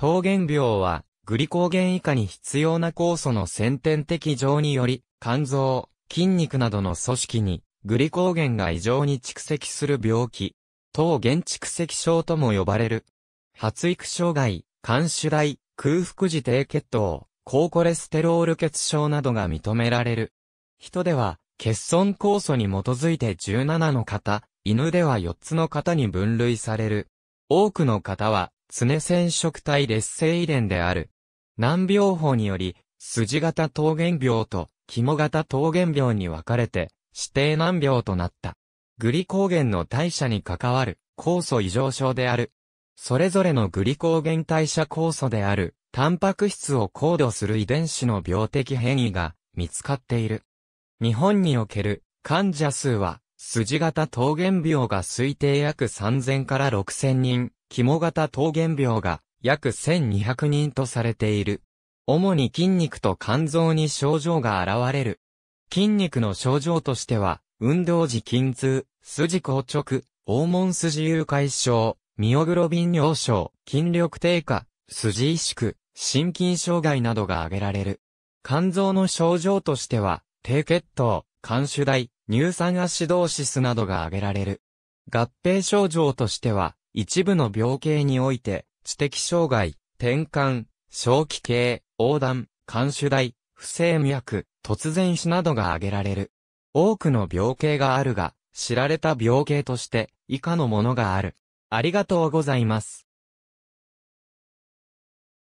糖原病は、グリコーゲン以下に必要な酵素の先天的上により、肝臓、筋肉などの組織に、グリコーゲンが異常に蓄積する病気、糖原蓄積症とも呼ばれる。発育障害、肝主大、空腹時低血糖、高コレステロール血症などが認められる。人では、欠損酵素に基づいて17の方、犬では4つの方に分類される。多くの方は、常染色体劣性遺伝である。難病法により、筋型桃源病と肝型桃源病に分かれて、指定難病となった。グリコーゲンの代謝に関わる酵素異常症である。それぞれのグリコーゲン代謝酵素である、タンパク質を高度する遺伝子の病的変異が見つかっている。日本における患者数は、筋型桃源病が推定約3000から6000人、肝型糖原病が約1200人とされている。主に筋肉と肝臓に症状が現れる。筋肉の症状としては、運動時筋痛、筋硬直、黄門筋誘拐症、ミオグロビン尿症、筋力低下、筋萎縮、心筋障害などが挙げられる。肝臓の症状としては、低血糖、肝腫大、乳酸アシドーシスなどが挙げられる。合併症状としては、一部の病形において、知的障害、転換、正気系、横断、肝主大、不正無薬、突然死などが挙げられる。多くの病形があるが、知られた病形として、以下のものがある。ありがとうございます。